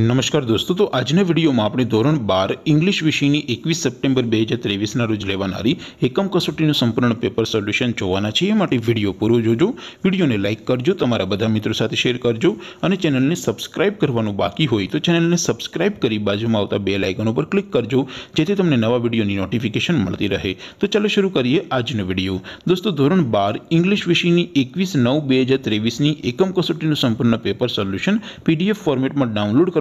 નમસ્કાર દોસ્તો તો આજના વિડીયોમાં આપણે ધોરણ બાર ઇંગ્લિશ વિષયની એકવીસ સપ્ટેમ્બર બે હજાર ત્રેવીસના રોજ લેવાનારી એકમ કસોટીનું સંપૂર્ણ પેપર સોલ્યુશન જોવાના છે એ માટે વિડીયો પૂરો જોજો વિડીયોને લાઇક કરજો તમારા બધા મિત્રો સાથે શેર કરજો અને ચેનલને સબસ્ક્રાઇબ કરવાનું બાકી હોય તો ચેનલને સબસ્ક્રાઇબ કરી બાજુમાં આવતા બે લાઇકન ઉપર ક્લિક કરજો જેથી તમને નવા વિડીયોની નોટિફિકેશન મળતી રહે તો ચાલો શરૂ કરીએ આજનો વિડીયો દોસ્તો ધોરણ બાર ઇંગ્લિશ વિષયની એકવીસ નવ બે હજાર ત્રેવીસની એકમ કસોટીનું સંપૂર્ણ પેપર સોલ્યુશન પીડીએફ ફોર્મેટમાં ડાઉનલોડ કરો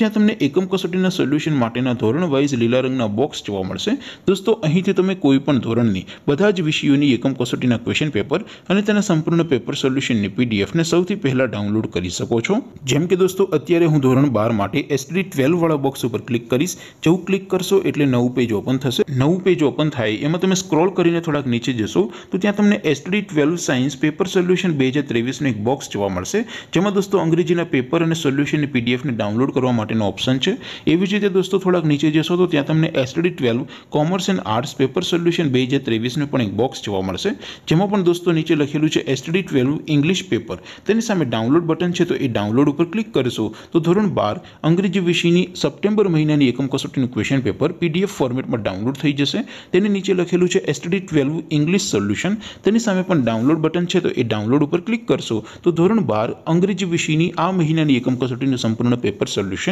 ત્યાં તમને એકમ કસોટીના સોલ્યુશન માટેનો ધોરણ વાઇઝ લીલા રંગનો બોક્સ જોવા મળશે દોસ્તો અહીંથી તમે કોઈ પણ ધોરણની બધા જ વિષયોની એકમ કસોટીના ક્વેશ્ચન પેપર અને તેના સંપૂર્ણ પેપર સોલ્યુશનની પીડીએફ ને સૌથી પહેલા ડાઉનલોડ કરી શકો છો જેમ કે દોસ્તો અત્યારે હું ધોરણ 12 માટે STD 12 વાળો બોક્સ ઉપર ક્લિક કરીશ જો ક્લિક કરશો એટલે નવું પેજ ઓપન થશે નવું પેજ ઓપન થાય એમાં તમે સ્ક્રોલ કરીને થોડક નીચે જશો તો ત્યાં તમને STD 12 સાયન્સ પેપર સોલ્યુશન 2023 નો એક બોક્સ જોવા મળશે જેમાં દોસ્તો અંગ્રેજીના પેપર અને સોલ્યુશનની પીડીએફ ને ડાઉનલોડ કરવા અંતિમ ઓપ્શન છે એ વિજેતે દોસ્તો થોડક નીચે જશો તો ત્યાં તમને STD 12 commerce and arts paper solution 2023 મે પણ એક બોક્સ જોવા મળશે જેમાં પણ દોસ્તો નીચે લખેલું છે STD 12 ઇંગ્લિશ પેપર તેની સામે ડાઉનલોડ બટન છે તો એ ડાઉનલોડ ઉપર ક્લિક કરશો તો ધોરણ 12 અંગ્રેજી વિષયની સપ્ટેમ્બર મહિનાની એકમ કસોટીનું ક્વેશ્ચન પેપર PDF ફોર્મેટમાં ડાઉનલોડ થઈ જશે તેની નીચે લખેલું છે STD 12 ઇંગ્લિશ સોલ્યુશન તેની સામે પણ ડાઉનલોડ બટન છે તો એ ડાઉનલોડ ઉપર ક્લિક કરશો તો ધોરણ 12 અંગ્રેજી વિષયની આ મહિનાની એકમ કસોટીનું સંપૂર્ણ પેપર સોલ્યુશન